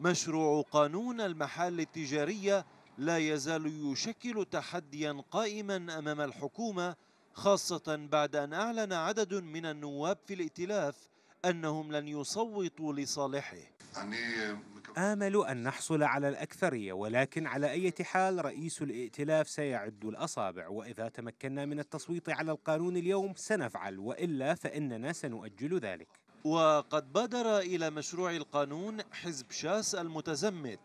مشروع قانون المحال التجارية لا يزال يشكل تحديا قائما أمام الحكومة خاصة بعد أن أعلن عدد من النواب في الائتلاف أنهم لن يصوتوا لصالحه يعني آمل أن نحصل على الأكثرية ولكن على أي حال رئيس الائتلاف سيعد الأصابع وإذا تمكنا من التصويت على القانون اليوم سنفعل وإلا فإننا سنؤجل ذلك وقد بادر إلى مشروع القانون حزب شاس المتزمت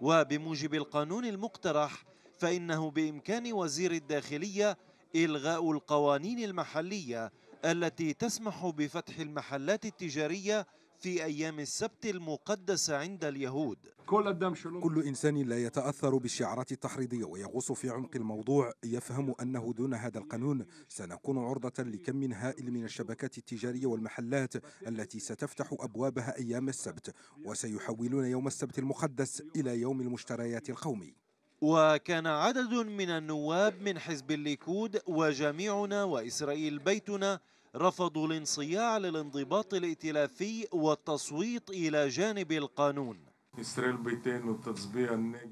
وبموجب القانون المقترح فإنه بإمكان وزير الداخلية إلغاء القوانين المحلية التي تسمح بفتح المحلات التجارية في أيام السبت المقدسة عند اليهود كل إنسان لا يتأثر بالشعارات التحريضية ويغوص في عمق الموضوع يفهم أنه دون هذا القانون سنكون عرضة لكم هائل من الشبكات التجارية والمحلات التي ستفتح أبوابها أيام السبت وسيحولون يوم السبت المقدس إلى يوم المشتريات القومي وكان عدد من النواب من حزب الليكود وجميعنا وإسرائيل بيتنا رفضوا الانصياع للانضباط الائتلافي والتصويت إلى جانب القانون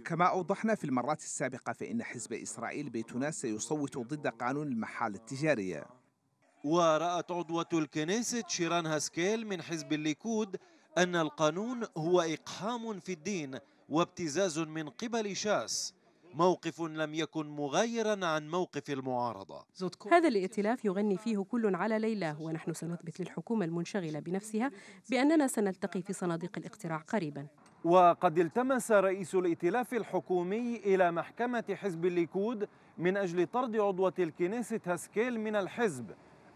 كما أوضحنا في المرات السابقة فإن حزب إسرائيل بيتنا سيصوت ضد قانون المحال التجارية ورأت عضوة الكنيسة شيران هاسكيل من حزب الليكود أن القانون هو إقحام في الدين وابتزاز من قبل شاس موقف لم يكن مغايرا عن موقف المعارضة هذا الائتلاف يغني فيه كل على ليلاه ونحن سنثبت للحكومة المنشغلة بنفسها بأننا سنلتقي في صناديق الاقتراع قريبا وقد التمس رئيس الائتلاف الحكومي إلى محكمة حزب الليكود من أجل طرد عضوة الكنيسة هاسكيل من الحزب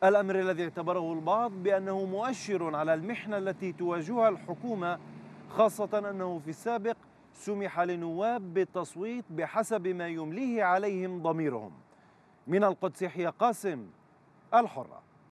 الأمر الذي اعتبره البعض بأنه مؤشر على المحنة التي تواجهها الحكومة خاصة أنه في السابق سمح للنواب بالتصويت بحسب ما يمليه عليهم ضميرهم من القدس يحيى قاسم الحره